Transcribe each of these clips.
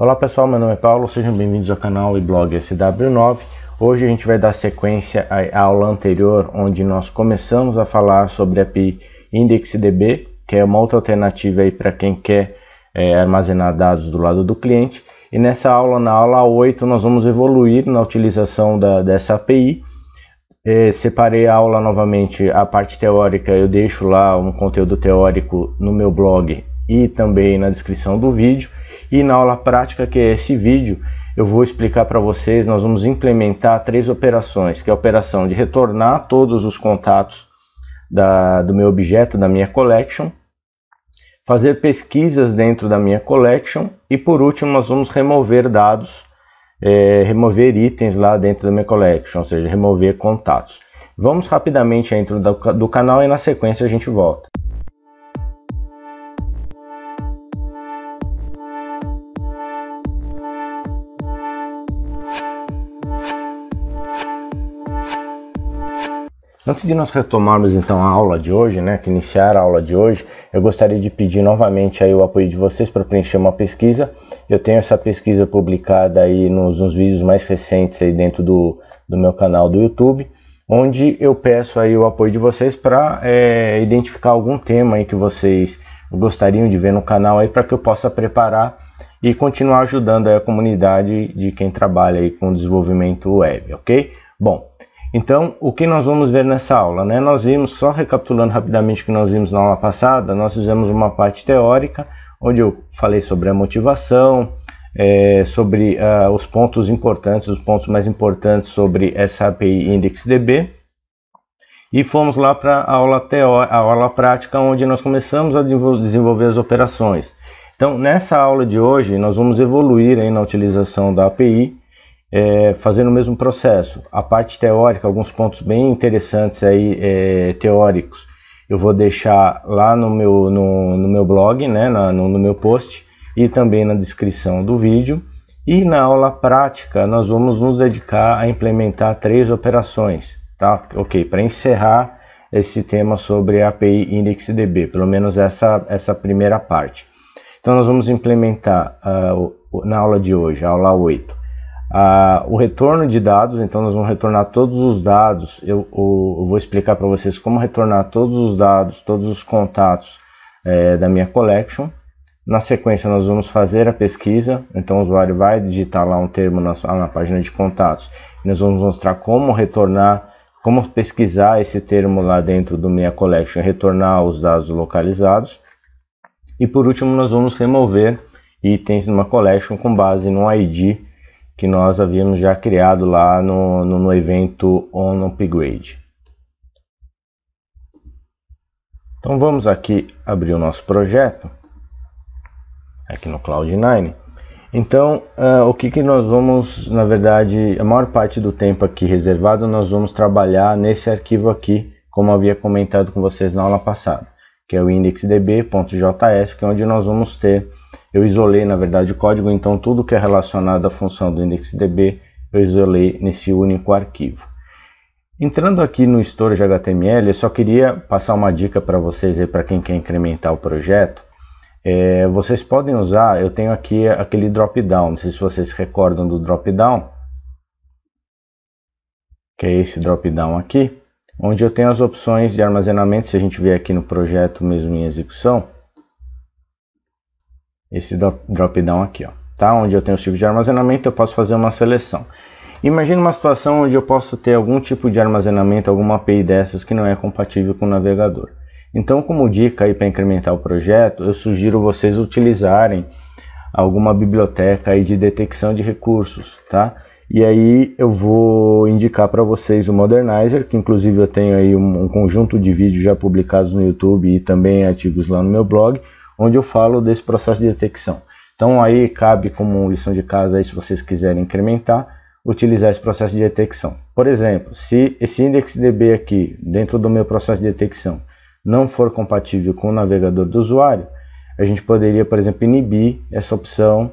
Olá pessoal, meu nome é Paulo, sejam bem-vindos ao canal e blog SW9. Hoje a gente vai dar sequência à aula anterior, onde nós começamos a falar sobre a API IndexedDB, que é uma outra alternativa aí para quem quer é, armazenar dados do lado do cliente. E nessa aula, na aula 8, nós vamos evoluir na utilização da, dessa API. É, separei a aula novamente, a parte teórica eu deixo lá um conteúdo teórico no meu blog e também na descrição do vídeo. E na aula prática, que é esse vídeo, eu vou explicar para vocês, nós vamos implementar três operações, que é a operação de retornar todos os contatos da, do meu objeto, da minha collection, fazer pesquisas dentro da minha collection e por último nós vamos remover dados, é, remover itens lá dentro da minha collection, ou seja, remover contatos. Vamos rapidamente dentro do, do canal e na sequência a gente volta. Antes de nós retomarmos então a aula de hoje, né, que iniciar a aula de hoje, eu gostaria de pedir novamente aí o apoio de vocês para preencher uma pesquisa. Eu tenho essa pesquisa publicada aí nos, nos vídeos mais recentes aí dentro do, do meu canal do YouTube onde eu peço aí o apoio de vocês para é, identificar algum tema aí que vocês gostariam de ver no canal aí para que eu possa preparar e continuar ajudando a comunidade de quem trabalha aí com desenvolvimento web, ok? Bom, então, o que nós vamos ver nessa aula? Né? Nós vimos, só recapitulando rapidamente o que nós vimos na aula passada, nós fizemos uma parte teórica, onde eu falei sobre a motivação, é, sobre uh, os pontos importantes, os pontos mais importantes sobre essa API IndexedDB. E fomos lá para a aula, a aula prática, onde nós começamos a desenvolver as operações. Então, nessa aula de hoje, nós vamos evoluir aí na utilização da API é, fazendo o mesmo processo. A parte teórica, alguns pontos bem interessantes aí é, teóricos, eu vou deixar lá no meu, no, no meu blog, né, na, no, no meu post e também na descrição do vídeo. E na aula prática, nós vamos nos dedicar a implementar três operações, tá? Ok, para encerrar esse tema sobre API IndexedDB, pelo menos essa, essa primeira parte. Então, nós vamos implementar uh, na aula de hoje, aula 8, ah, o retorno de dados, então nós vamos retornar todos os dados, eu, eu, eu vou explicar para vocês como retornar todos os dados, todos os contatos é, da minha collection. Na sequência nós vamos fazer a pesquisa, então o usuário vai digitar lá um termo na, na página de contatos, nós vamos mostrar como retornar como pesquisar esse termo lá dentro do minha Collection e retornar os dados localizados. E por último, nós vamos remover itens numa collection com base no ID que nós havíamos já criado lá no, no, no evento on upgrade. Então vamos aqui abrir o nosso projeto aqui no Cloud9. Então uh, o que, que nós vamos, na verdade, a maior parte do tempo aqui reservado nós vamos trabalhar nesse arquivo aqui, como havia comentado com vocês na aula passada, que é o index.db.js, que é onde nós vamos ter eu isolei, na verdade, o código, então tudo que é relacionado à função do indexDB, eu isolei nesse único arquivo. Entrando aqui no store de HTML, eu só queria passar uma dica para vocês para quem quer incrementar o projeto. É, vocês podem usar, eu tenho aqui aquele drop-down, não sei se vocês se recordam do drop-down, que é esse drop-down aqui, onde eu tenho as opções de armazenamento, se a gente vier aqui no projeto mesmo em execução, esse drop-down aqui, ó, tá? onde eu tenho os tipos de armazenamento, eu posso fazer uma seleção. Imagina uma situação onde eu posso ter algum tipo de armazenamento, alguma API dessas que não é compatível com o navegador. Então, como dica aí para incrementar o projeto, eu sugiro vocês utilizarem alguma biblioteca aí de detecção de recursos, tá? E aí eu vou indicar para vocês o Modernizer, que inclusive eu tenho aí um, um conjunto de vídeos já publicados no YouTube e também artigos lá no meu blog, onde eu falo desse processo de detecção. Então aí cabe como lição de casa, aí, se vocês quiserem incrementar, utilizar esse processo de detecção. Por exemplo, se esse index DB aqui, dentro do meu processo de detecção, não for compatível com o navegador do usuário, a gente poderia, por exemplo, inibir essa opção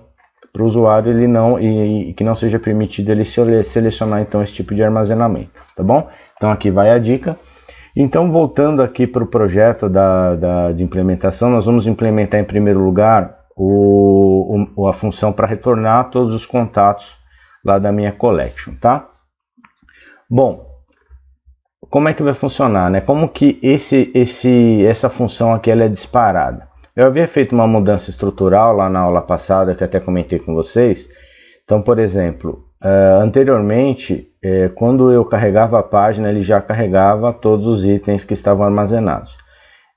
para o usuário ele não e, e, que não seja permitido ele selecionar então esse tipo de armazenamento, tá bom? Então aqui vai a dica. Então, voltando aqui para o projeto da, da, de implementação, nós vamos implementar em primeiro lugar o, o, a função para retornar todos os contatos lá da minha collection, tá? Bom, como é que vai funcionar, né? Como que esse, esse, essa função aqui ela é disparada? Eu havia feito uma mudança estrutural lá na aula passada, que até comentei com vocês. Então, por exemplo, uh, anteriormente é, quando eu carregava a página, ele já carregava todos os itens que estavam armazenados.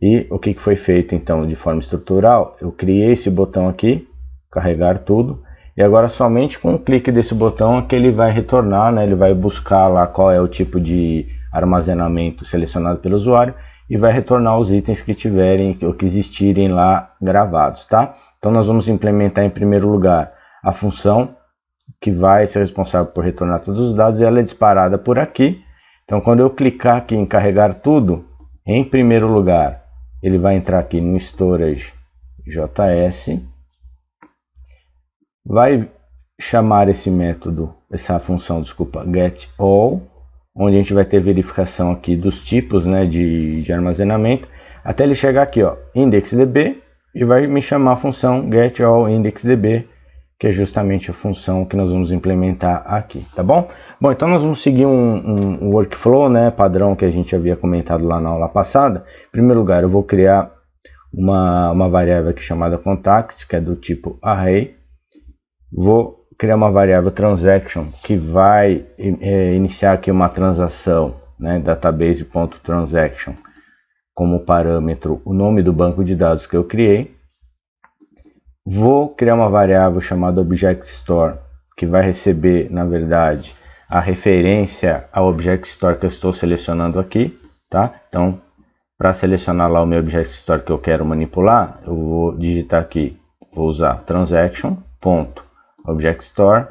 E o que foi feito então de forma estrutural? Eu criei esse botão aqui, carregar tudo, e agora somente com o clique desse botão é que ele vai retornar, né? ele vai buscar lá qual é o tipo de armazenamento selecionado pelo usuário e vai retornar os itens que tiverem ou que existirem lá gravados, tá? Então nós vamos implementar em primeiro lugar a função que vai ser responsável por retornar todos os dados, e ela é disparada por aqui. Então, quando eu clicar aqui em carregar tudo, em primeiro lugar, ele vai entrar aqui no Storage JS, vai chamar esse método, essa função, desculpa, getAll, onde a gente vai ter verificação aqui dos tipos né, de, de armazenamento, até ele chegar aqui, ó, indexDB, e vai me chamar a função getAllIndexDB, que é justamente a função que nós vamos implementar aqui, tá bom? Bom, então nós vamos seguir um, um workflow né, padrão que a gente havia comentado lá na aula passada. Em primeiro lugar, eu vou criar uma, uma variável aqui chamada contact, que é do tipo array. Vou criar uma variável transaction que vai é, iniciar aqui uma transação, né, database.transaction como parâmetro o nome do banco de dados que eu criei Vou criar uma variável chamada Object Store, que vai receber, na verdade, a referência ao Object Store que eu estou selecionando aqui, tá? Então, para selecionar lá o meu Object Store que eu quero manipular, eu vou digitar aqui, vou usar transaction.objectStore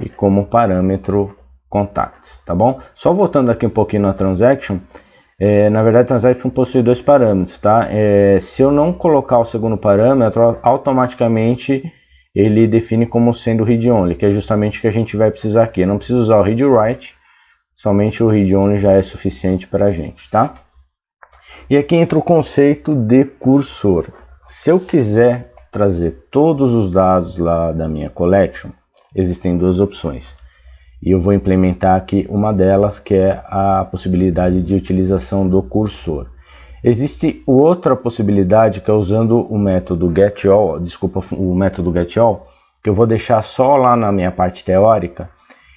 e como parâmetro contacts, tá bom? Só voltando aqui um pouquinho na transaction, é, na verdade, transaction possui dois parâmetros, tá? É, se eu não colocar o segundo parâmetro, automaticamente ele define como sendo read-only, que é justamente o que a gente vai precisar aqui. Eu não preciso usar o read-write, somente o read-only já é suficiente para a gente, tá? E aqui entra o conceito de cursor. Se eu quiser trazer todos os dados lá da minha collection, existem duas opções e eu vou implementar aqui uma delas que é a possibilidade de utilização do cursor. Existe outra possibilidade que é usando o método getAll, desculpa, o método getAll, que eu vou deixar só lá na minha parte teórica,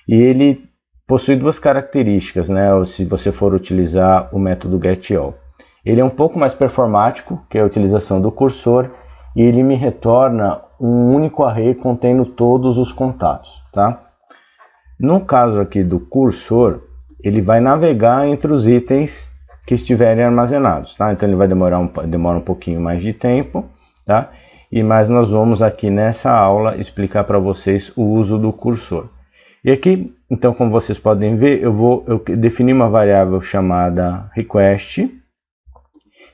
e ele possui duas características, né, se você for utilizar o método getAll. Ele é um pouco mais performático, que é a utilização do cursor, e ele me retorna um único array contendo todos os contatos, tá? No caso aqui do cursor, ele vai navegar entre os itens que estiverem armazenados, tá? Então ele vai demorar um, demora um pouquinho mais de tempo, tá? E mas nós vamos aqui nessa aula explicar para vocês o uso do cursor. E aqui, então, como vocês podem ver, eu vou eu definir uma variável chamada request.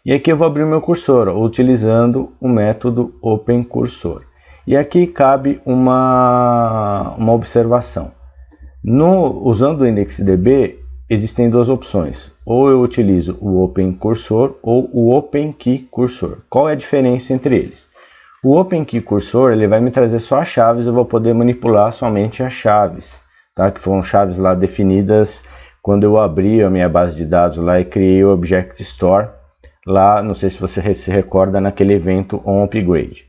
E aqui eu vou abrir meu cursor utilizando o método openCursor. E aqui cabe uma, uma observação. No, usando o IndexedDB, existem duas opções. Ou eu utilizo o Open Cursor ou o Open Key Cursor. Qual é a diferença entre eles? O Open Key Cursor ele vai me trazer só as chaves, eu vou poder manipular somente as chaves, tá? que foram chaves lá definidas quando eu abri a minha base de dados lá e criei o Object Store lá, não sei se você se recorda, naquele evento On Upgrade.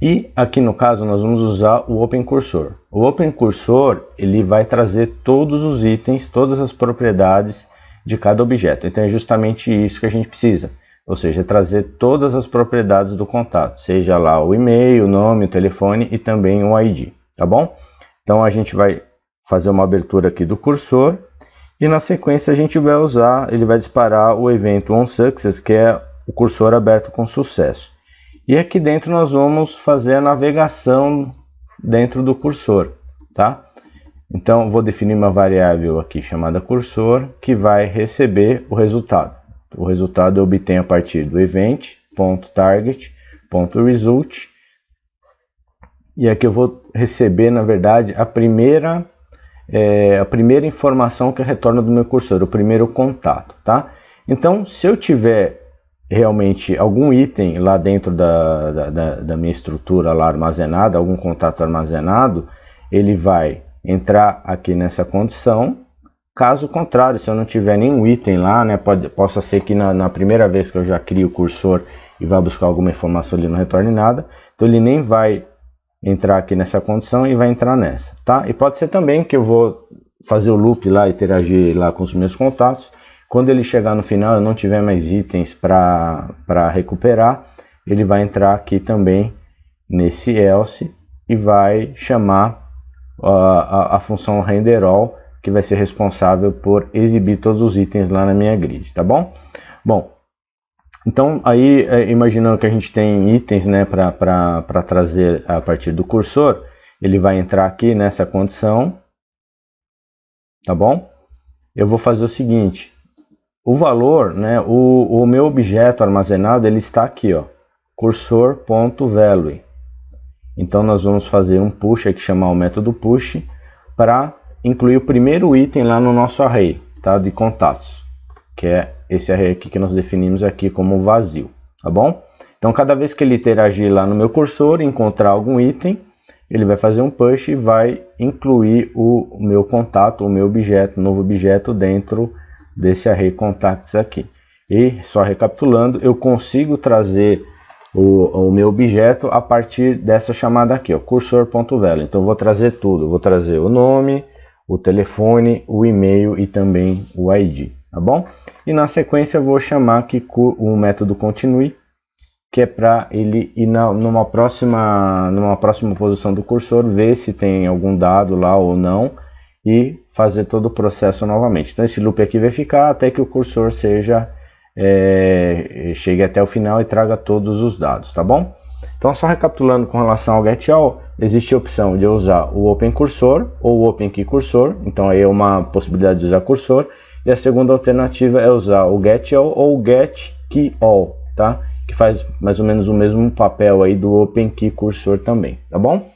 E aqui no caso nós vamos usar o Open Cursor. O Open Cursor ele vai trazer todos os itens, todas as propriedades de cada objeto. Então é justamente isso que a gente precisa, ou seja, é trazer todas as propriedades do contato, seja lá o e-mail, o nome, o telefone e também o ID, tá bom? Então a gente vai fazer uma abertura aqui do cursor e na sequência a gente vai usar, ele vai disparar o evento on success, que é o cursor aberto com sucesso. E aqui dentro nós vamos fazer a navegação dentro do cursor, tá? Então vou definir uma variável aqui chamada cursor que vai receber o resultado. O resultado eu obtenho a partir do event.target.result e aqui eu vou receber na verdade a primeira é, a primeira informação que retorna do meu cursor, o primeiro contato, tá? Então se eu tiver realmente algum item lá dentro da, da, da, minha estrutura lá armazenada, algum contato armazenado, ele vai entrar aqui nessa condição. Caso contrário, se eu não tiver nenhum item lá, né, pode, possa ser que na, na primeira vez que eu já crio o cursor e vá buscar alguma informação ali não retorne nada, então ele nem vai entrar aqui nessa condição e vai entrar nessa, tá? E pode ser também que eu vou fazer o loop lá, interagir lá com os meus contatos, quando ele chegar no final e não tiver mais itens para recuperar, ele vai entrar aqui também nesse else e vai chamar a, a, função renderAll que vai ser responsável por exibir todos os itens lá na minha grid, tá bom? Bom, então aí é, imaginando que a gente tem itens né, para trazer a partir do cursor, ele vai entrar aqui nessa condição, tá bom? Eu vou fazer o seguinte, o valor, né, o, o meu objeto armazenado, ele está aqui, ó, cursor.value. Então nós vamos fazer um push, aqui chamar o método push, para incluir o primeiro item lá no nosso array, tá, de contatos, que é esse array aqui que nós definimos aqui como vazio, tá bom? Então cada vez que ele interagir lá no meu cursor, encontrar algum item, ele vai fazer um push e vai incluir o meu contato, o meu objeto, novo objeto dentro desse array contacts aqui. E só recapitulando, eu consigo trazer o, o meu objeto a partir dessa chamada aqui, cursor.value. Então vou trazer tudo, vou trazer o nome, o telefone, o e-mail e também o ID, tá bom? E na sequência vou chamar aqui o método continue, que é para ele ir na, numa, próxima, numa próxima posição do cursor, ver se tem algum dado lá ou não, e fazer todo o processo novamente. Então esse loop aqui vai ficar até que o cursor seja é, chegue até o final e traga todos os dados, tá bom? Então só recapitulando com relação ao get all, existe a opção de usar o open cursor ou o open key cursor, então aí é uma possibilidade de usar cursor, e a segunda alternativa é usar o get all ou get key all, tá? Que faz mais ou menos o mesmo papel aí do open key cursor também, tá bom?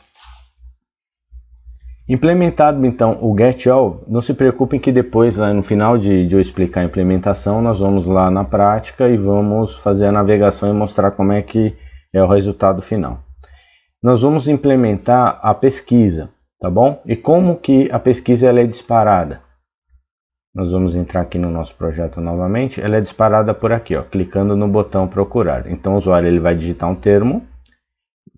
Implementado então o get all, não se preocupem que depois, né, no final de, de, eu explicar a implementação, nós vamos lá na prática e vamos fazer a navegação e mostrar como é que é o resultado final. Nós vamos implementar a pesquisa, tá bom? E como que a pesquisa ela é disparada? Nós vamos entrar aqui no nosso projeto novamente, ela é disparada por aqui, ó, clicando no botão procurar. Então o usuário ele vai digitar um termo,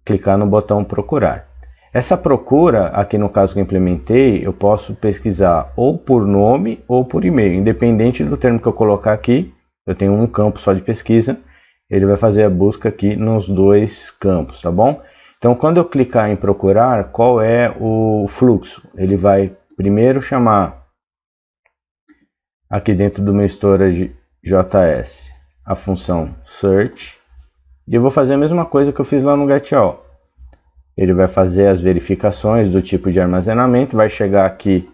clicar no botão procurar. Essa procura, aqui no caso que eu implementei, eu posso pesquisar ou por nome ou por e-mail, independente do termo que eu colocar aqui. Eu tenho um campo só de pesquisa, ele vai fazer a busca aqui nos dois campos, tá bom? Então, quando eu clicar em procurar, qual é o fluxo? Ele vai primeiro chamar aqui dentro do meu storage JS a função search e eu vou fazer a mesma coisa que eu fiz lá no getAll ele vai fazer as verificações do tipo de armazenamento, vai chegar aqui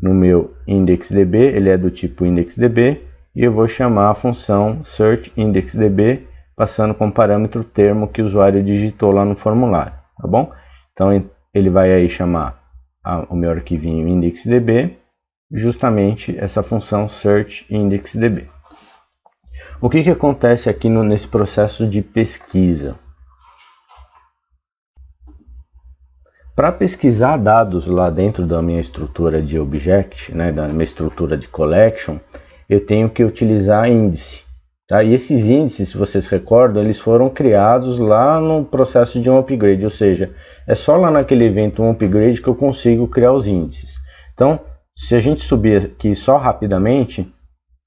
no meu indexDB, ele é do tipo indexDB, e eu vou chamar a função search indexDB, passando parâmetro o termo que o usuário digitou lá no formulário, tá bom? Então ele vai aí chamar a, o meu arquivinho indexDB, justamente essa função search indexDB. O que, que acontece aqui no, nesse processo de pesquisa? Para pesquisar dados lá dentro da minha estrutura de Object, né, da minha estrutura de Collection, eu tenho que utilizar índice. Tá? E esses índices, se vocês recordam, eles foram criados lá no processo de um upgrade, ou seja, é só lá naquele evento um upgrade que eu consigo criar os índices. Então, se a gente subir aqui só rapidamente,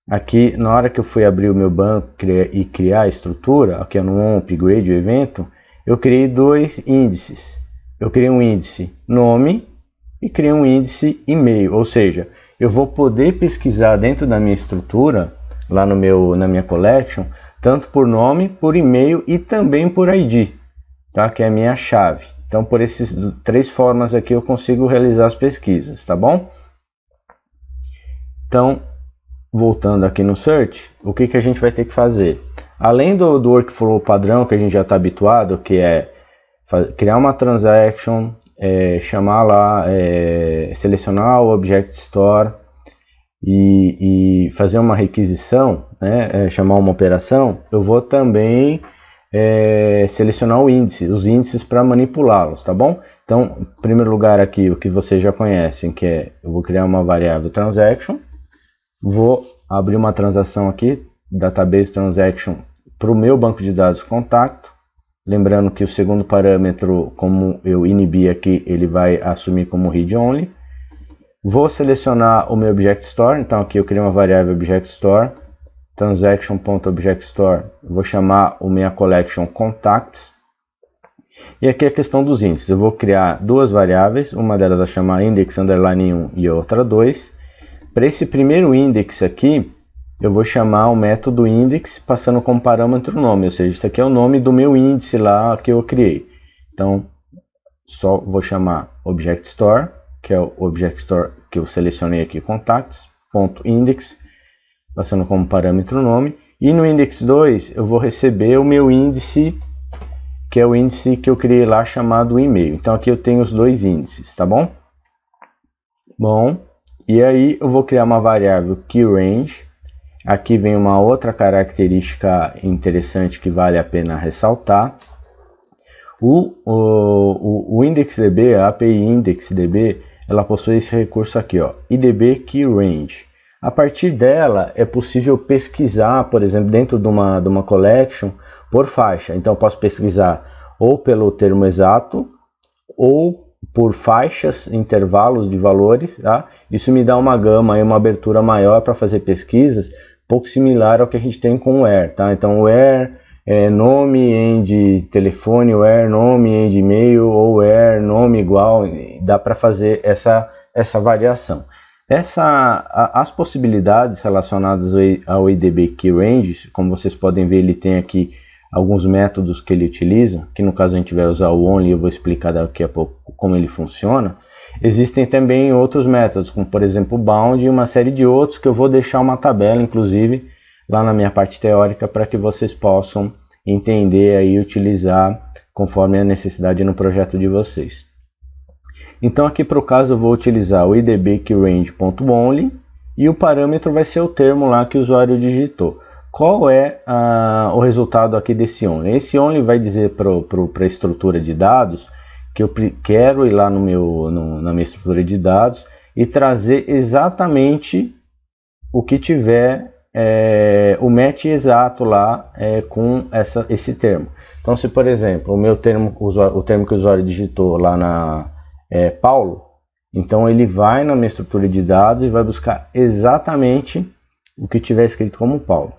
aqui na hora que eu fui abrir o meu banco e criar a estrutura, aqui é no um upgrade, o evento, eu criei dois índices eu criei um índice nome e criei um índice e-mail, ou seja, eu vou poder pesquisar dentro da minha estrutura, lá no meu, na minha collection, tanto por nome, por e-mail e também por ID, tá? que é a minha chave. Então, por essas três formas aqui eu consigo realizar as pesquisas, tá bom? Então, voltando aqui no search, o que, que a gente vai ter que fazer? Além do, do workflow padrão que a gente já está habituado, que é criar uma transaction, é, chamar lá, é, selecionar o Object Store e, e fazer uma requisição, né, é, chamar uma operação, eu vou também é, selecionar o índice, os índices para manipulá-los, tá bom? Então, em primeiro lugar aqui, o que vocês já conhecem, que é, eu vou criar uma variável transaction, vou abrir uma transação aqui, database transaction, para o meu banco de dados contact, Lembrando que o segundo parâmetro, como eu inibi aqui, ele vai assumir como read-only. Vou selecionar o meu Object Store, então aqui eu criei uma variável Object Store, transaction.objectstore, vou chamar o minha collection contacts. E aqui é a questão dos índices, eu vou criar duas variáveis, uma delas vai chamar index underline 1 e outra 2. Para esse primeiro índice aqui, eu vou chamar o método index passando como parâmetro o nome, ou seja, isso aqui é o nome do meu índice lá que eu criei. Então, só vou chamar object store, que é o object store que eu selecionei aqui, contacts.index, passando como parâmetro o nome. E no index 2 eu vou receber o meu índice, que é o índice que eu criei lá chamado e-mail. Então aqui eu tenho os dois índices, tá bom? Bom, e aí eu vou criar uma variável keyRange, Aqui vem uma outra característica interessante que vale a pena ressaltar. O, o, o IndexDB, a API IndexDB, ela possui esse recurso aqui, ó, IDB Key Range. A partir dela é possível pesquisar, por exemplo, dentro de uma, de uma collection por faixa. Então eu posso pesquisar ou pelo termo exato ou por faixas, intervalos de valores. Tá? Isso me dá uma gama uma abertura maior para fazer pesquisas pouco similar ao que a gente tem com where, tá? Então where é nome end telefone, where nome end e-mail ou where nome igual, dá para fazer essa essa variação. Essa, a, as possibilidades relacionadas ao IDB Key Range, como vocês podem ver, ele tem aqui alguns métodos que ele utiliza, que no caso a gente vai usar o only, eu vou explicar daqui a pouco como ele funciona. Existem também outros métodos, como por exemplo o bound e uma série de outros que eu vou deixar uma tabela, inclusive, lá na minha parte teórica para que vocês possam entender e utilizar conforme a necessidade no projeto de vocês. Então aqui para o caso eu vou utilizar o idbkeyrange.only e o parâmetro vai ser o termo lá que o usuário digitou. Qual é ah, o resultado aqui desse only? Esse only vai dizer para a estrutura de dados que eu quero ir lá no meu, no, na minha estrutura de dados e trazer exatamente o que tiver é, o match exato lá é, com essa, esse termo. Então, se por exemplo o meu termo, o termo que o usuário digitou lá na é, Paulo, então ele vai na minha estrutura de dados e vai buscar exatamente o que tiver escrito como Paulo.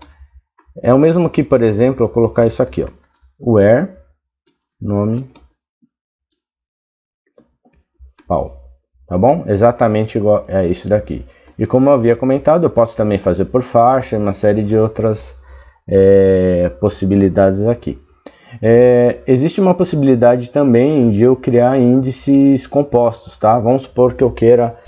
É o mesmo que, por exemplo, eu colocar isso aqui, ó, where nome principal, tá bom? Exatamente igual a é isso daqui. E como eu havia comentado, eu posso também fazer por faixa, uma série de outras é, possibilidades aqui. É, existe uma possibilidade também de eu criar índices compostos, tá? Vamos supor que eu queira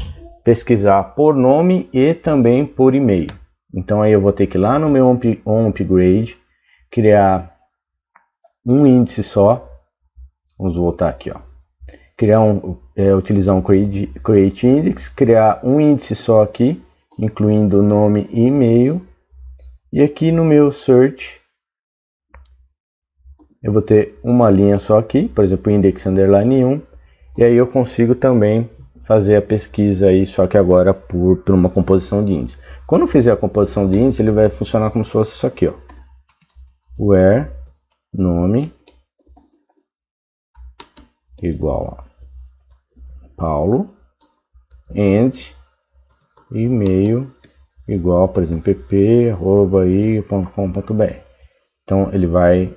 pesquisar por nome e também por e-mail. Então aí eu vou ter que ir lá no meu OnUpgrade, criar um índice só. Vamos voltar aqui, ó. Criar um, é, utilizar um create, create index, criar um índice só aqui, incluindo nome e e-mail. E aqui no meu search, eu vou ter uma linha só aqui, por exemplo, index underline 1. E aí eu consigo também fazer a pesquisa aí, só que agora por, por uma composição de índice. Quando eu fizer a composição de índice, ele vai funcionar como se fosse isso aqui, ó. Where nome igual a Paulo and e-mail igual, por exemplo, pp.com.br. Então ele vai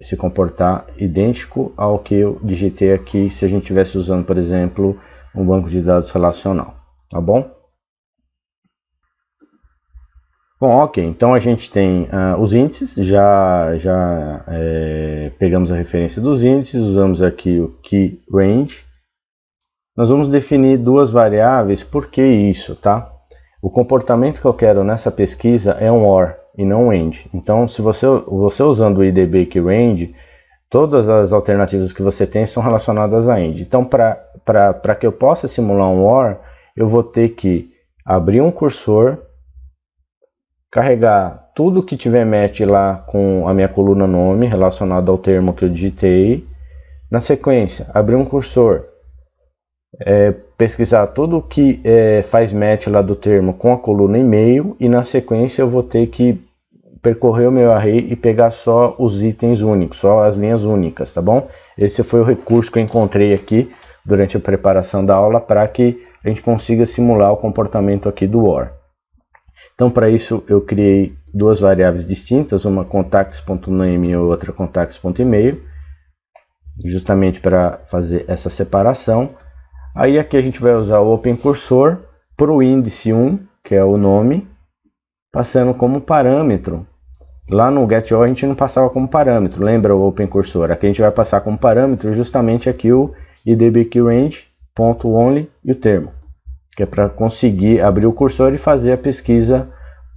se comportar idêntico ao que eu digitei aqui se a gente estivesse usando, por exemplo, um banco de dados relacional, tá bom? Bom, ok, então a gente tem uh, os índices, já, já é, pegamos a referência dos índices, usamos aqui o key range, nós vamos definir duas variáveis, por que isso, tá? O comportamento que eu quero nessa pesquisa é um OR e não um AND. Então, se você, você usando o IDB que o todas as alternativas que você tem são relacionadas a AND. Então, para que eu possa simular um OR, eu vou ter que abrir um cursor, carregar tudo que tiver match lá com a minha coluna nome relacionado ao termo que eu digitei. Na sequência, abrir um cursor, é, pesquisar tudo que é, faz match lá do termo com a coluna e-mail e na sequência eu vou ter que percorrer o meu array e pegar só os itens únicos, só as linhas únicas, tá bom? Esse foi o recurso que eu encontrei aqui durante a preparação da aula para que a gente consiga simular o comportamento aqui do OR. Então para isso eu criei duas variáveis distintas, uma contacts.name e outra contacts.email, justamente para fazer essa separação. Aí aqui a gente vai usar o Open Cursor para o índice 1, que é o nome, passando como parâmetro. Lá no GetAll a gente não passava como parâmetro, lembra o Open Cursor? Aqui a gente vai passar como parâmetro justamente aqui o idbqrange.only only e o termo, que é para conseguir abrir o cursor e fazer a pesquisa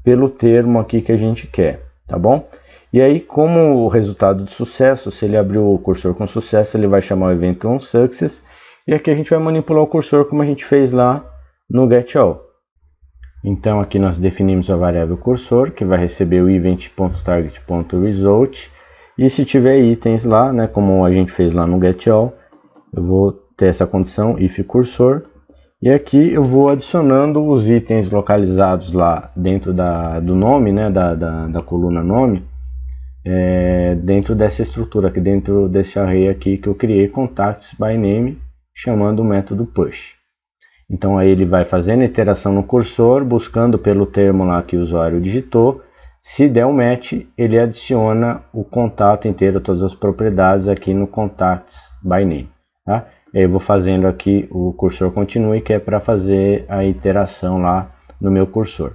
pelo termo aqui que a gente quer, tá bom? E aí, como o resultado de sucesso, se ele abriu o cursor com sucesso, ele vai chamar o evento onSuccess e aqui a gente vai manipular o cursor como a gente fez lá no getAll. Então aqui nós definimos a variável cursor, que vai receber o event.target.result. E se tiver itens lá, né, como a gente fez lá no getAll, eu vou ter essa condição if cursor. E aqui eu vou adicionando os itens localizados lá dentro da, do nome, né, da, da, da coluna nome, é, dentro dessa estrutura aqui, dentro desse array aqui que eu criei, contacts by name, chamando o método push. Então aí ele vai fazendo a iteração no cursor, buscando pelo termo lá que o usuário digitou. Se der um match, ele adiciona o contato inteiro, todas as propriedades aqui no contacts by name. Tá? Eu vou fazendo aqui o cursor continue, que é para fazer a iteração lá no meu cursor.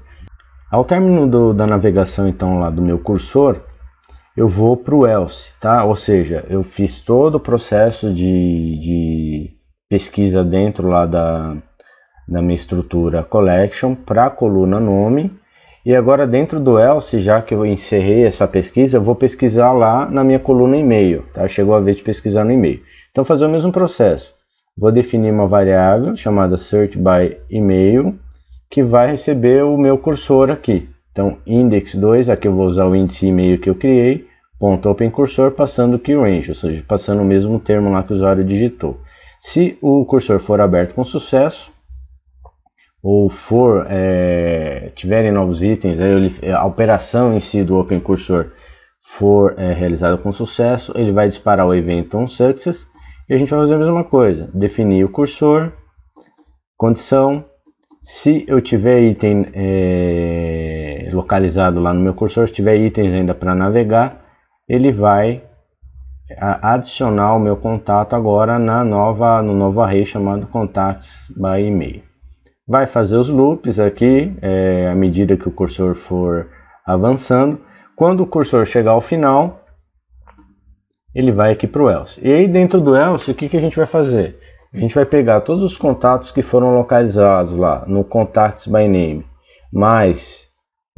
Ao término do, da navegação então lá do meu cursor, eu vou para o else, tá? Ou seja, eu fiz todo o processo de, de pesquisa dentro lá da, da minha estrutura collection para a coluna nome. E agora dentro do else, já que eu encerrei essa pesquisa, eu vou pesquisar lá na minha coluna e-mail. Tá? Chegou a vez de pesquisar no e-mail. Então fazer o mesmo processo. Vou definir uma variável chamada search by email que vai receber o meu cursor aqui. Então index2, aqui eu vou usar o índice e-mail que eu criei, ponto open cursor passando o key range, ou seja, passando o mesmo termo lá que o usuário digitou. Se o cursor for aberto com sucesso, ou for é, tiverem novos itens, é, a operação em si do Open Cursor for é, realizada com sucesso, ele vai disparar o evento onSuccess e a gente vai fazer a mesma coisa, definir o cursor, condição, se eu tiver item é, localizado lá no meu cursor, se tiver itens ainda para navegar, ele vai adicionar o meu contato agora na nova, no novo array chamado contatos by e-mail. Vai fazer os loops aqui é, à medida que o cursor for avançando. Quando o cursor chegar ao final, ele vai aqui para o else. E aí dentro do else, o que, que a gente vai fazer? A gente vai pegar todos os contatos que foram localizados lá no contatos by name, mais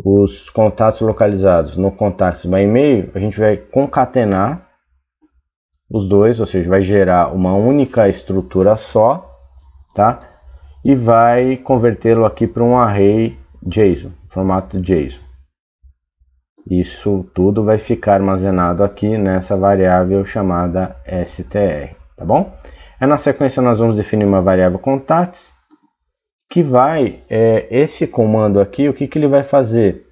os contatos localizados no contatos by e-mail, a gente vai concatenar os dois, ou seja, vai gerar uma única estrutura só, tá? E vai convertê-lo aqui para um array JSON, formato JSON. Isso tudo vai ficar armazenado aqui nessa variável chamada str, tá bom? É na sequência nós vamos definir uma variável contacts, que vai, é, esse comando aqui, o que, que ele vai fazer?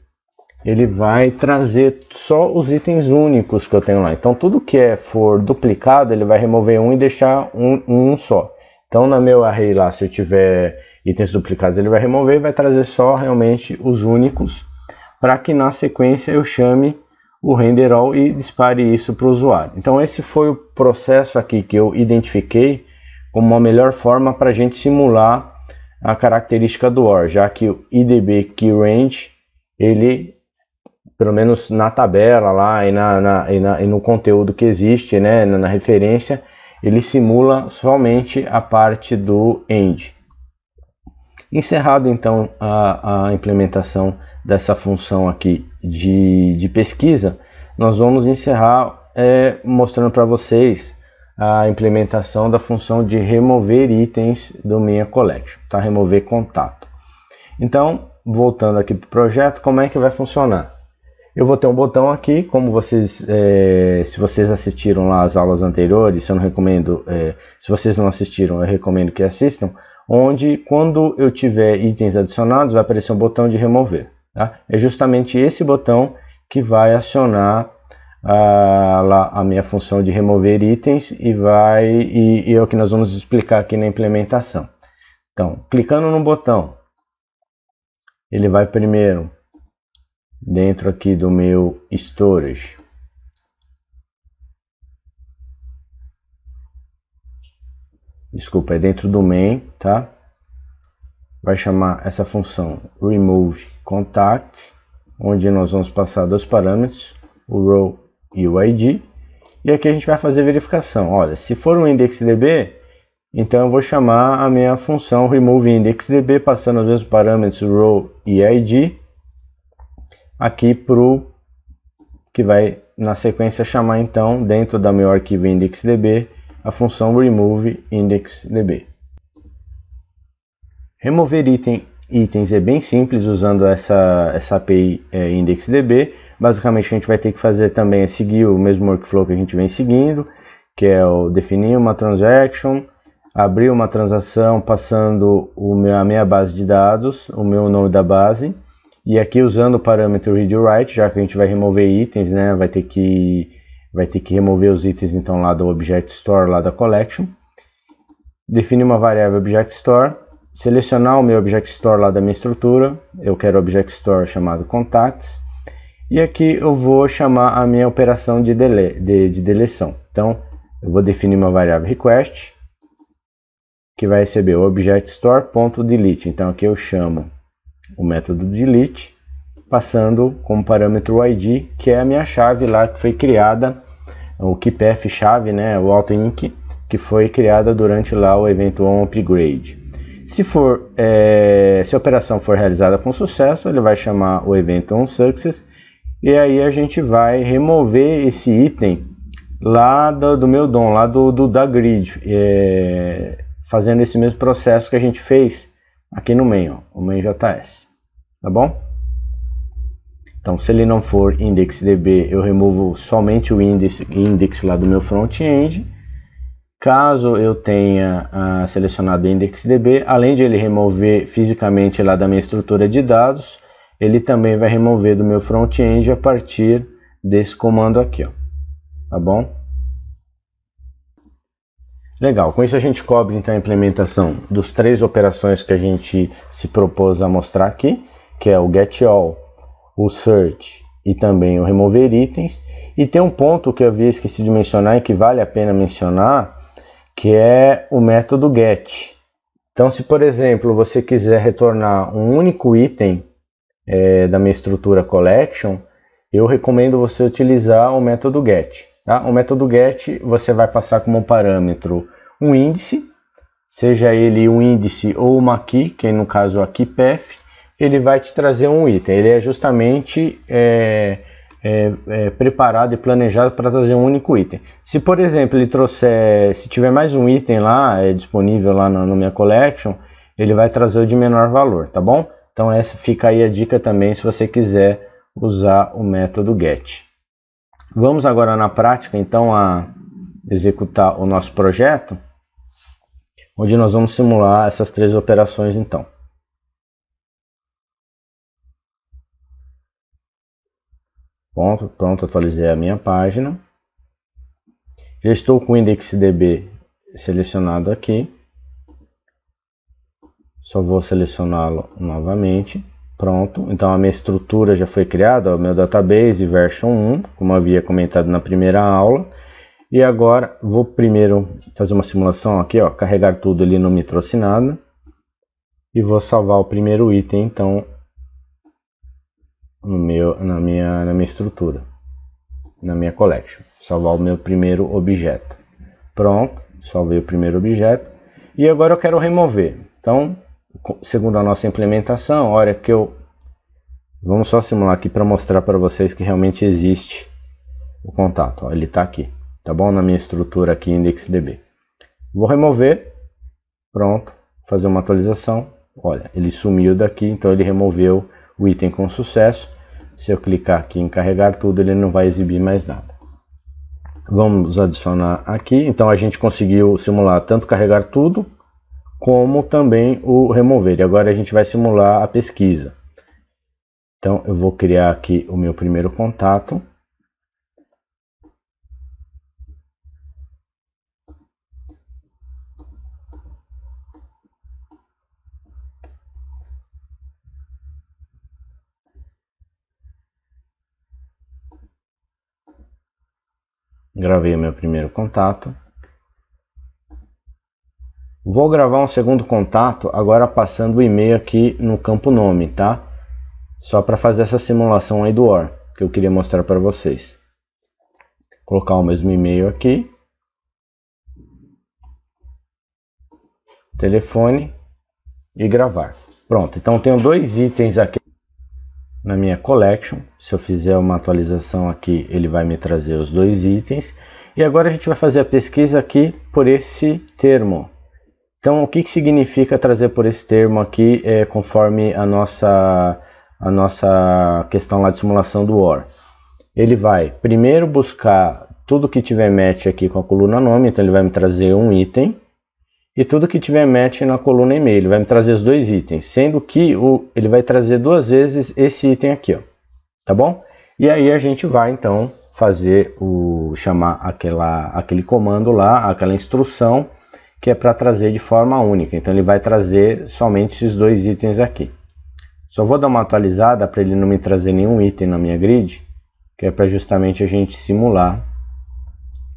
ele vai trazer só os itens únicos que eu tenho lá. Então tudo que é, for duplicado, ele vai remover um e deixar um, um só. Então na meu array lá, se eu tiver itens duplicados, ele vai remover e vai trazer só realmente os únicos para que na sequência eu chame o render all e dispare isso para o usuário. Então esse foi o processo aqui que eu identifiquei como a melhor forma para a gente simular a característica do OR, já que o IDB key range ele pelo menos na tabela lá e, na, na, e, na, e no conteúdo que existe, né, na, na, referência, ele simula somente a parte do end. Encerrado então a, a implementação dessa função aqui de, de pesquisa, nós vamos encerrar é, mostrando para vocês a implementação da função de remover itens do minha collection, tá? remover contato. Então, voltando aqui para o projeto, como é que vai funcionar? Eu vou ter um botão aqui, como vocês, é, se vocês assistiram lá as aulas anteriores, eu não recomendo, é, se vocês não assistiram, eu recomendo que assistam, onde quando eu tiver itens adicionados, vai aparecer um botão de remover. Tá? É justamente esse botão que vai acionar a, ah, lá, a minha função de remover itens e vai e, e é o que nós vamos explicar aqui na implementação. Então, clicando no botão, ele vai primeiro dentro aqui do meu storage. Desculpa, é dentro do main, tá? Vai chamar essa função remove contact, onde nós vamos passar dois parâmetros, o row e o id. E aqui a gente vai fazer verificação. Olha, se for um indexDB, então eu vou chamar a minha função remove indexDB passando os mesmos parâmetros row e id aqui para o que vai na sequência chamar então dentro da meu arquivo indexdb a função remove indexdb. Remover item, itens é bem simples usando essa, essa API é, indexdb. Basicamente a gente vai ter que fazer também é seguir o mesmo workflow que a gente vem seguindo, que é o definir uma transaction, abrir uma transação passando o meu, a minha base de dados, o meu nome da base e aqui usando o parâmetro read write, já que a gente vai remover itens, né, vai ter que vai ter que remover os itens então lá do object store, lá da collection. Define uma variável object store, selecionar o meu object store lá da minha estrutura, eu quero object store chamado contacts. E aqui eu vou chamar a minha operação de, dele, de, de deleção. Então, eu vou definir uma variável request, que vai receber o object store.delete. Então aqui eu chamo o método delete, passando como parâmetro o id, que é a minha chave lá que foi criada, o keypath chave, né, o autoinc, que foi criada durante lá o evento on upgrade. Se, for, é, se a operação for realizada com sucesso, ele vai chamar o evento on success e aí a gente vai remover esse item lá do, do meu DOM, lá do, do da grid, é, fazendo esse mesmo processo que a gente fez aqui no meio, ó, uma JS, tá bom? Então, se ele não for index.db, eu removo somente o índice, index lá do meu front-end. Caso eu tenha ah, selecionado index.db, além de ele remover fisicamente lá da minha estrutura de dados, ele também vai remover do meu front-end a partir desse comando aqui, ó. tá bom? Legal, com isso a gente cobre então a implementação dos três operações que a gente se propôs a mostrar aqui, que é o get all, o search e também o remover itens. E tem um ponto que eu havia esquecido de mencionar e que vale a pena mencionar, que é o método get. Então, se por exemplo você quiser retornar um único item é, da minha estrutura collection, eu recomendo você utilizar o método get. Tá? O método GET você vai passar como parâmetro um índice, seja ele um índice ou uma key, que no caso aqui key path, ele vai te trazer um item. Ele é justamente é, é, é, preparado e planejado para trazer um único item. Se, por exemplo, ele trouxer, se tiver mais um item lá, é disponível lá na, na minha collection, ele vai trazer o de menor valor, tá bom? Então essa fica aí a dica também se você quiser usar o método GET. Vamos agora na prática, então, a executar o nosso projeto, onde nós vamos simular essas três operações, então. Pronto, pronto, atualizei a minha página. Já estou com o IndexDB selecionado aqui. Só vou selecioná-lo novamente. Pronto, então a minha estrutura já foi criada, o meu database version 1, como havia comentado na primeira aula. E agora vou primeiro fazer uma simulação aqui, ó, carregar tudo ali trouxe nada E vou salvar o primeiro item, então, no meu, na, minha, na minha estrutura, na minha collection. Salvar o meu primeiro objeto. Pronto, salvei o primeiro objeto. E agora eu quero remover. Então, segundo a nossa implementação, olha que eu vamos só simular aqui para mostrar para vocês que realmente existe o contato, ó, ele está aqui, tá bom? Na minha estrutura aqui index.db. Vou remover, pronto, fazer uma atualização, olha, ele sumiu daqui, então ele removeu o item com sucesso. Se eu clicar aqui em carregar tudo, ele não vai exibir mais nada. Vamos adicionar aqui, então a gente conseguiu simular tanto carregar tudo como também o remover. E agora a gente vai simular a pesquisa. Então eu vou criar aqui o meu primeiro contato. Gravei o meu primeiro contato. Vou gravar um segundo contato agora passando o e-mail aqui no campo nome, tá? Só para fazer essa simulação aí do OR que eu queria mostrar para vocês. Vou colocar o mesmo e-mail aqui. Telefone e gravar. Pronto, então tenho dois itens aqui na minha collection. Se eu fizer uma atualização aqui, ele vai me trazer os dois itens. E agora a gente vai fazer a pesquisa aqui por esse termo, então, o que, que significa trazer por esse termo aqui, é, conforme a nossa, a nossa questão lá de simulação do OR? Ele vai primeiro buscar tudo que tiver match aqui com a coluna nome, então ele vai me trazer um item, e tudo que tiver match na coluna e-mail, ele vai me trazer os dois itens, sendo que o, ele vai trazer duas vezes esse item aqui, ó, tá bom? E aí a gente vai, então, fazer o chamar aquela, aquele comando lá, aquela instrução, que é para trazer de forma única. Então ele vai trazer somente esses dois itens aqui. Só vou dar uma atualizada para ele não me trazer nenhum item na minha grid, que é para justamente a gente simular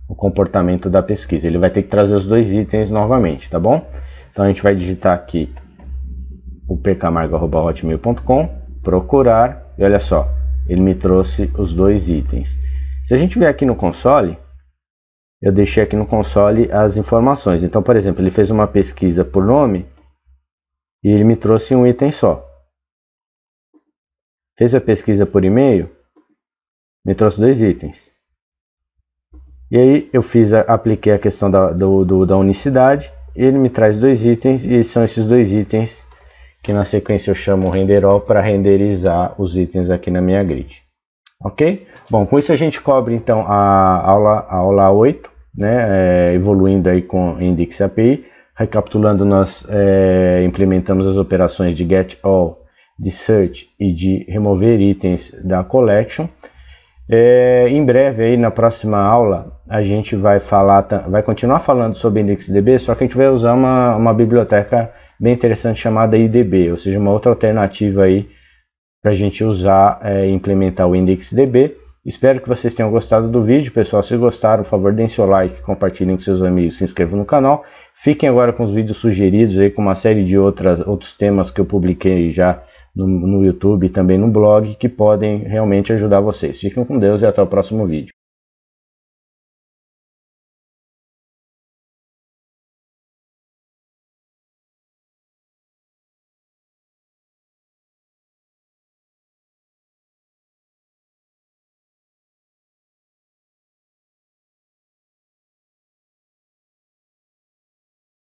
o comportamento da pesquisa. Ele vai ter que trazer os dois itens novamente, tá bom? Então a gente vai digitar aqui o pcamargo.hotmail.com, procurar, e olha só, ele me trouxe os dois itens. Se a gente vier aqui no console, eu deixei aqui no console as informações. Então, por exemplo, ele fez uma pesquisa por nome e ele me trouxe um item só. Fez a pesquisa por e-mail, me trouxe dois itens. E aí eu fiz, apliquei a questão da, do, do, da unicidade e ele me traz dois itens e são esses dois itens que na sequência eu chamo renderOl para renderizar os itens aqui na minha grid. Ok? Bom, com isso a gente cobre então a aula, a aula 8, né? É, evoluindo aí com Index API. Recapitulando, nós é, implementamos as operações de get all, de search e de remover itens da collection. É, em breve, aí na próxima aula, a gente vai falar, vai continuar falando sobre IndexDB, só que a gente vai usar uma, uma biblioteca bem interessante chamada IDB, ou seja, uma outra alternativa aí para a gente usar e é, implementar o IndexedDB. Espero que vocês tenham gostado do vídeo, pessoal. Se gostaram, por favor, deem seu like, compartilhem com seus amigos, se inscrevam no canal. Fiquem agora com os vídeos sugeridos aí com uma série de outras, outros temas que eu publiquei já no, no YouTube e também no blog que podem realmente ajudar vocês. Fiquem com Deus e até o próximo vídeo.